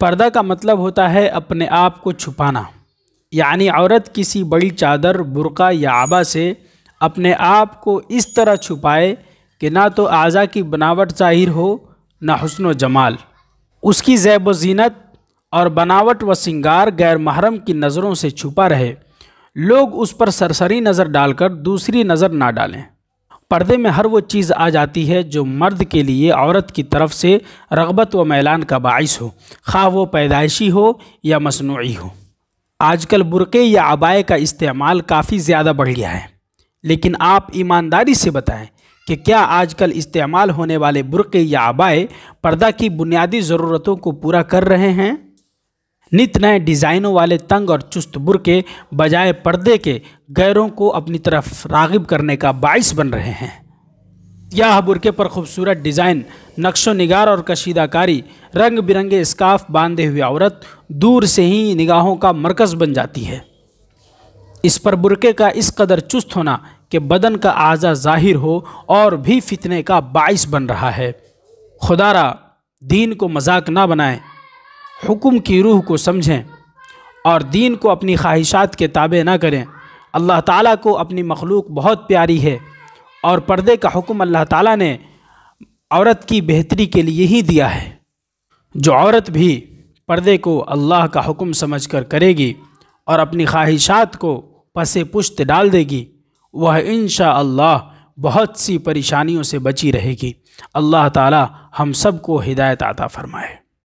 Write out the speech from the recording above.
पर्दा का मतलब होता है अपने आप को छुपाना यानी औरत किसी बड़ी चादर बुरका या आबा से अपने आप को इस तरह छुपाए कि ना तो आज़ा की बनावट ज़ाहिर हो ना हसन व जमाल उसकी जैब व जीनत और बनावट व सिंगार गैर महरम की नज़रों से छुपा रहे लोग उस पर सरसरी नज़र डालकर दूसरी नज़र ना डालें पर्दे में हर वो चीज़ आ जाती है जो मर्द के लिए औरत की तरफ से रगबत व मैलान का बाइस हो खा वो पैदाइशी हो या मसनू हो आजकल बुरके या आबाए का इस्तेमाल काफ़ी ज़्यादा बढ़ गया है लेकिन आप ईमानदारी से बताएं कि क्या आजकल इस्तेमाल होने वाले बुरके या आबाए पर्दा की बुनियादी ज़रूरतों को पूरा कर रहे हैं नित नए डिज़ाइनों वाले तंग और चुस्त बुरके बजाय पर्दे के गैरों को अपनी तरफ रागिब करने का बाइस बन रहे हैं यह बुरके पर खूबसूरत डिज़ाइन नक्शो नगार और कशीदाकारी रंग बिरंगे स्काफ बांधे हुए औरत दूर से ही निगाहों का मरकज़ बन जाती है इस पर बुरके का इस कदर चुस्त होना कि बदन का आज़ा जाहिर हो और भी फितने का बाइस बन रहा है खुदारा दीन को मजाक ना बनाएं हुकुम की रूह को समझें और दीन को अपनी ख्वाहिशात के ताबे ना करें अल्लाह ताला को अपनी मखलूक बहुत प्यारी है और पर्दे का हुक्म अल्लाह ताला ने औरत की बेहतरी के लिए ही दिया है जो औरत भी पर्दे को अल्लाह का हुक्म समझ कर करेगी और अपनी ख्वाहिशात को पसे पुश्त डाल देगी वह इन अल्लाह बहुत सी परेशानियों से बची रहेगी अल्लाह ताला हम सबको हिदायत आता फरमाए